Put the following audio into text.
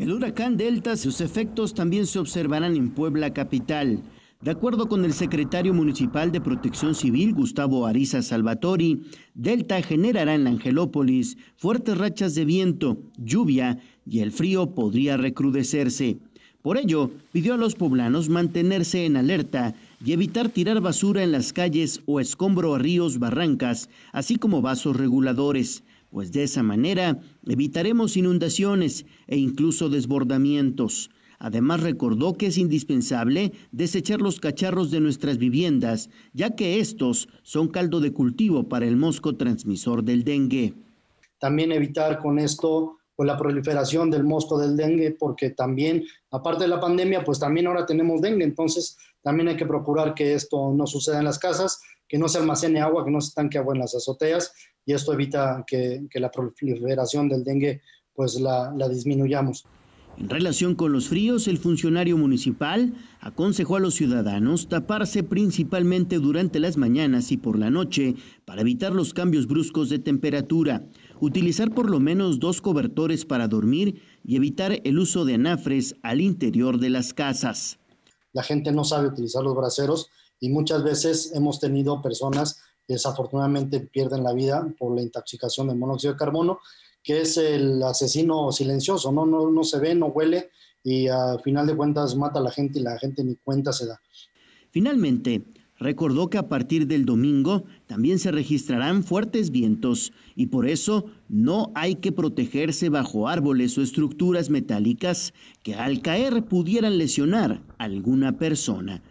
El huracán Delta, sus efectos también se observarán en Puebla capital. De acuerdo con el secretario municipal de Protección Civil, Gustavo Ariza Salvatori, Delta generará en Angelópolis fuertes rachas de viento, lluvia y el frío podría recrudecerse. Por ello, pidió a los poblanos mantenerse en alerta y evitar tirar basura en las calles o escombro a ríos, barrancas, así como vasos reguladores pues de esa manera evitaremos inundaciones e incluso desbordamientos. Además recordó que es indispensable desechar los cacharros de nuestras viviendas, ya que estos son caldo de cultivo para el mosco transmisor del dengue. También evitar con esto con la proliferación del mosco del dengue, porque también, aparte de la pandemia, pues también ahora tenemos dengue, entonces también hay que procurar que esto no suceda en las casas, que no se almacene agua, que no se tanque agua en las azoteas, y esto evita que, la proliferación del dengue pues la, la disminuyamos. En relación con los fríos, el funcionario municipal aconsejó a los ciudadanos taparse principalmente durante las mañanas y por la noche para evitar los cambios bruscos de temperatura, utilizar por lo menos dos cobertores para dormir y evitar el uso de anafres al interior de las casas. La gente no sabe utilizar los braseros y muchas veces hemos tenido personas que desafortunadamente pierden la vida por la intoxicación del monóxido de carbono que es el asesino silencioso, ¿no? se ve, no huele y a final de cuentas mata a la gente y la gente ni cuenta se da. Finalmente, recordó que a partir del domingo también se registrarán fuertes vientos y por eso no hay que protegerse bajo árboles o estructuras metálicas que al caer pudieran lesionar a alguna persona.